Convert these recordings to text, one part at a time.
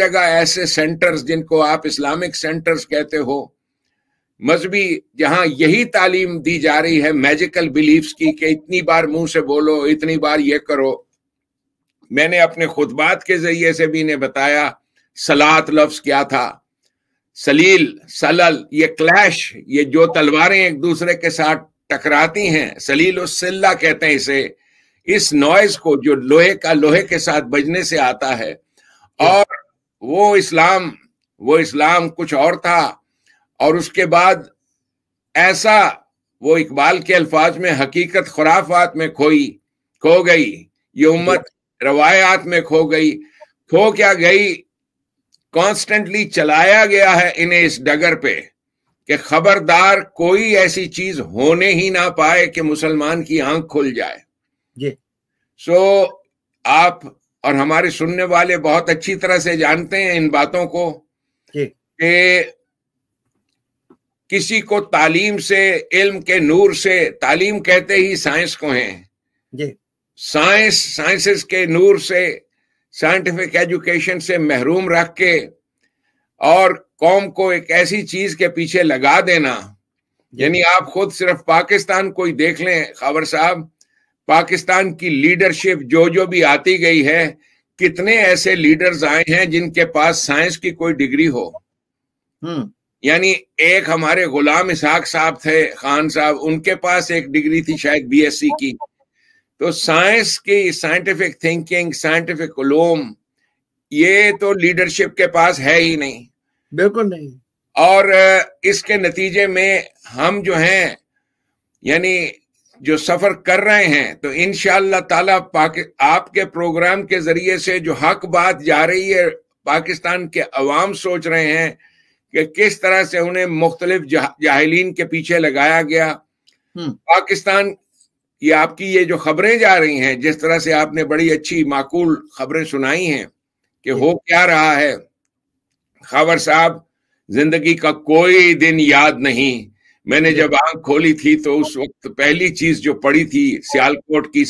जगह ऐसे सेंटर्स जिनको आप इस्लामिक सेंटर्स कहते हो मजहबी जहां यही तालीम दी जा रही है मैजिकल बिलीफ्स की कि इतनी बार मुंह से बोलो इतनी बार ये करो मैंने अपने खुतबात के जरिए से भी इन्हें बताया सलात लफ्ज क्या था सलील सलल ये क्लैश ये जो तलवारें एक दूसरे के साथ टकराती हैं सलील और सिल्ला कहते हैं इसे इस नॉइज को जो लोहे का लोहे के साथ बजने से आता है और वो इस्लाम वो इस्लाम कुछ और था और उसके बाद ऐसा वो इकबाल के अल्फाज में हकीकत खुराफात में खोई खो गई ये उम्मत रवायात में खो गई खो क्या गई कॉन्स्टेंटली चलाया गया है इन्हें इस डगर पे कि खबरदार कोई ऐसी चीज होने ही ना पाए कि मुसलमान की आंख खुल जाए सो so, आप और हमारे सुनने वाले बहुत अच्छी तरह से जानते हैं इन बातों को कि किसी को तालीम से इल्म के नूर से तालीम कहते ही साइंस को है साइंस साइंसेस के नूर से साइंटिफिक एजुकेशन से महरूम रख के और कौम को एक ऐसी चीज के पीछे लगा देना यानी आप खुद सिर्फ पाकिस्तान को ही देख लें खबर साहब पाकिस्तान की लीडरशिप जो जो भी आती गई है कितने ऐसे लीडर्स आए हैं जिनके पास साइंस की कोई डिग्री हो हम्म। यानी एक हमारे गुलाम इसहाक साहब थे खान साहब उनके पास एक डिग्री थी शायद बीएससी की तो साइंस की साइंटिफिक थिंकिंग साइंटिफिक उलूम ये तो लीडरशिप के पास है ही नहीं बिल्कुल नहीं और इसके नतीजे में हम जो हैं यानी जो सफर कर रहे हैं तो इन ताला आपके प्रोग्राम के जरिए से जो हक बात जा रही है पाकिस्तान के अवाम सोच रहे हैं कि किस तरह से उन्हें मुख्तलिफ जाहलीन के पीछे लगाया गया हम्म। पाकिस्तान ये आपकी ये जो खबरें जा रही हैं जिस तरह से आपने बड़ी अच्छी माकूल खबरें सुनाई हैं कि हो हम्म। क्या रहा है खबर साहब जिंदगी का कोई दिन याद नहीं मैंने जब आंख खोली थी तो उस वक्त पहली चीज जो पड़ी थी सियालकोट की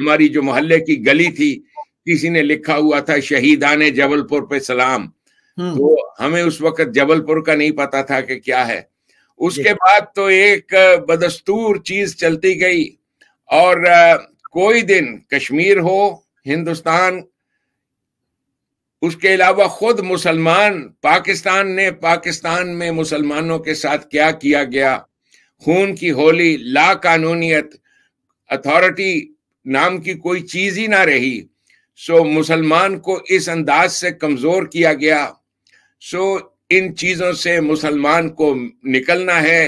हमारी जो मोहल्ले की गली थी किसी ने लिखा हुआ था शहीदान जबलपुर पे सलाम हम्म। तो हमें उस वक्त जबलपुर का नहीं पता था कि क्या है उसके बाद तो एक बदस्तूर चीज चलती गई और कोई दिन कश्मीर हो हिंदुस्तान उसके अलावा खुद मुसलमान पाकिस्तान ने पाकिस्तान में मुसलमानों के साथ क्या किया गया खून की होली ला कानूनीत अथॉरिटी नाम की कोई चीज ही ना रही सो मुसलमान को इस अंदाज से कमजोर किया गया सो इन चीजों से मुसलमान को निकलना है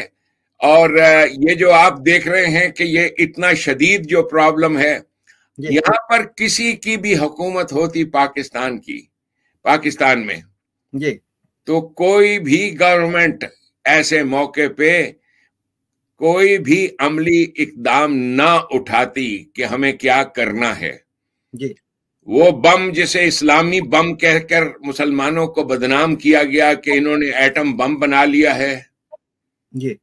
और ये जो आप देख रहे हैं कि ये इतना शदीद जो प्रॉब्लम है यहाँ पर किसी की भी हुकूमत होती पाकिस्तान की पाकिस्तान में जी तो कोई भी गवर्नमेंट ऐसे मौके पे कोई भी अमली इकदाम ना उठाती कि हमें क्या करना है जी वो बम जिसे इस्लामी बम कहकर मुसलमानों को बदनाम किया गया कि इन्होंने एटम बम बना लिया है जी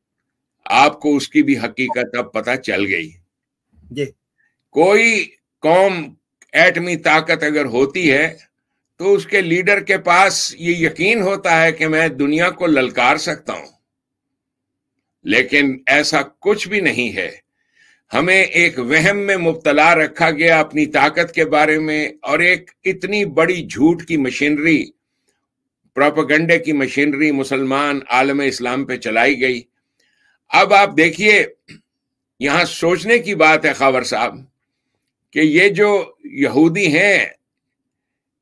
आपको उसकी भी हकीकत अब पता चल गई जी कोई कौम एटमी ताकत अगर होती है तो उसके लीडर के पास ये यकीन होता है कि मैं दुनिया को ललकार सकता हूं लेकिन ऐसा कुछ भी नहीं है हमें एक वहम में मुबतला रखा गया अपनी ताकत के बारे में और एक इतनी बड़ी झूठ की मशीनरी प्रोपगंडे की मशीनरी मुसलमान आलम इस्लाम पे चलाई गई अब आप देखिए यहां सोचने की बात है खावर साहब कि ये जो यहूदी हैं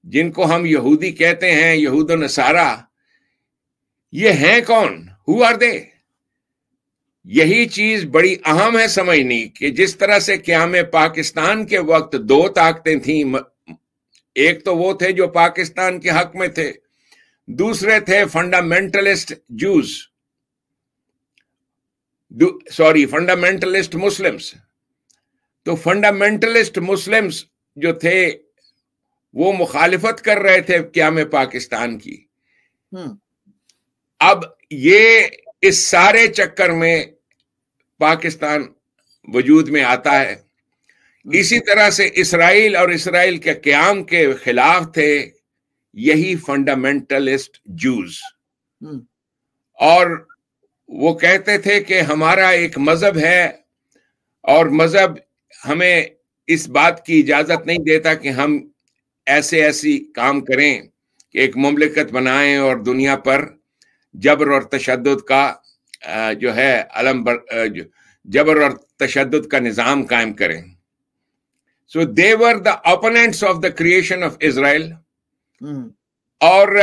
जिनको हम यहूदी कहते हैं यहूद नसारा ये हैं कौन हु आर दे यही चीज बड़ी अहम है समझनी कि जिस तरह से क्या में पाकिस्तान के वक्त दो ताकतें थी एक तो वो थे जो पाकिस्तान के हक में थे दूसरे थे fundamentalist Jews sorry fundamentalist Muslims तो फंडामेंटलिस्ट मुस्लिम्स जो थे वो मुखालिफत कर रहे थे क्या में पाकिस्तान की हम्म। अब ये इस सारे चक्कर में पाकिस्तान वजूद में आता है हम्म। इसी तरह से इसराइल और इसराइल के क्याम के खिलाफ थे यही फंडामेंटलिस्ट जूज हम्म। और वो कहते थे कि हमारा एक मजहब है और मजहब हमें इस बात की इजाजत नहीं देता कि हम ऐसे ऐसी काम करें कि एक ममलिकत बनाएं और दुनिया पर जबर और तशद का जो है अलम बर, जबर और तशद का निज़ाम कायम करें so they were the opponents of the creation of Israel और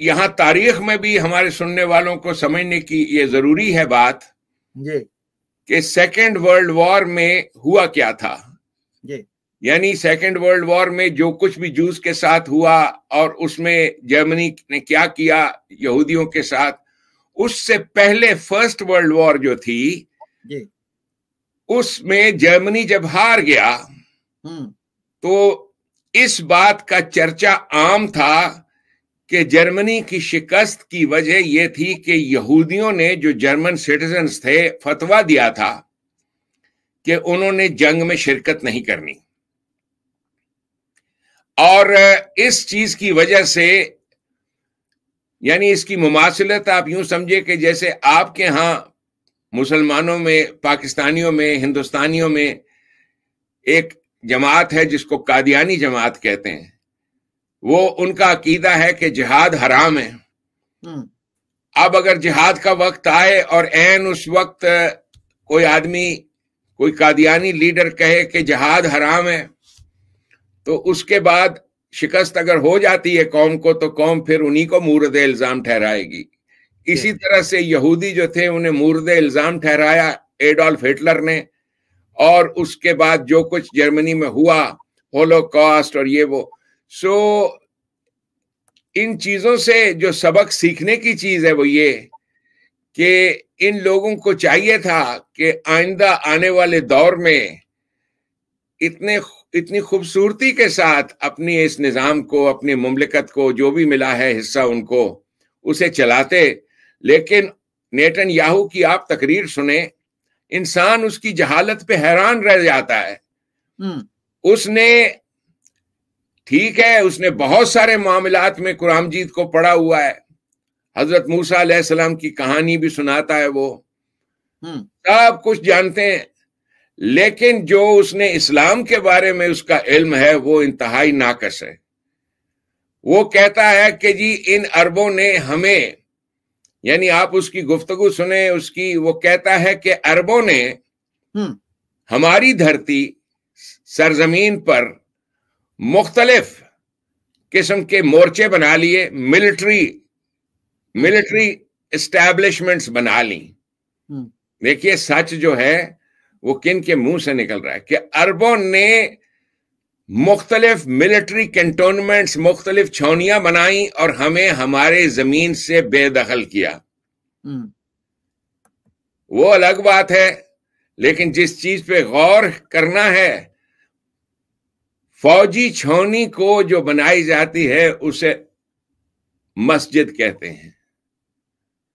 यहाँ तारीख में भी हमारे सुनने वालों को समझने की ये जरूरी है बात कि सेकेंड वर्ल्ड वॉर में हुआ क्या था जी यानी सेकेंड वर्ल्ड वॉर में जो कुछ भी जूस के साथ हुआ और उसमें जर्मनी ने क्या किया यहूदियों के साथ उससे पहले फर्स्ट वर्ल्ड वॉर जो थी उसमें जर्मनी जब हार गया हम्म। तो इस बात का चर्चा आम था कि जर्मनी की शिकस्त की वजह यह थी कि यहूदियों ने जो जर्मन सिटीजन्स थे फतवा दिया था कि उन्होंने जंग में शिरकत नहीं करनी और इस चीज की वजह से यानी इसकी मुमासलत आप यूं समझे कि जैसे आपके यहां मुसलमानों में पाकिस्तानियों में हिंदुस्तानियों में एक जमात है जिसको कादियानी जमात कहते हैं वो उनका अकीदा है कि जिहाद हराम है हम्म। अब अगर जिहाद का वक्त आए और एन उस वक्त कोई आदमी कोई कादियानी लीडर कहे कि जिहाद हराम है तो उसके बाद शिकस्त अगर हो जाती है कौम को तो कौम फिर उन्हीं को मूर्द इल्जाम ठहराएगी इसी तरह से यहूदी जो थे उन्हें मूर्द इल्जाम ठहराया एडोल्फ हिटलर ने और उसके बाद जो कुछ जर्मनी में हुआ होलोकॉस्ट और ये वो सो so, इन चीजों से जो सबक सीखने की चीज है वो ये कि इन लोगों को चाहिए था कि आइंदा आने वाले दौर में इतने इतनी खूबसूरती के साथ अपनी इस निज़ाम को अपनी मुमलिकत को जो भी मिला है हिस्सा उनको उसे चलाते लेकिन नेटन याहू की आप तकरीर सुने इंसान उसकी जहालत पे हैरान रह जाता है हम्म। उसने ठीक है उसने बहुत सारे मामलात में कुरामजीत को पढ़ा हुआ है हजरत मूसा सलाम की कहानी भी सुनाता है वो हम्म। सब कुछ जानते हैं लेकिन जो उसने इस्लाम के बारे में उसका इल्म है वो इंतहाई नाकस है वो कहता है कि जी इन अरबों ने हमें यानी आप उसकी गुफ्तगु सुने उसकी वो कहता है कि अरबों ने हम्म। हमारी धरती सरजमीन पर मुख्तलिफ किस्म के मोर्चे बना लिए मिलिट्री मिलिट्री इस्टेब्लिशमेंट्स अच्छा। बना ली हम्म। देखिए सच जो है वो किन के मुंह से निकल रहा है कि अरबों ने मुख्तलिफ मिलिट्री कंटोनमेंट्स मुख्तलिफ छौनियां बनाई और हमें हमारे जमीन से बेदखल किया हम्म। वो अलग बात है लेकिन जिस चीज पे गौर करना है फौजी छौनी को जो बनाई जाती है उसे मस्जिद कहते हैं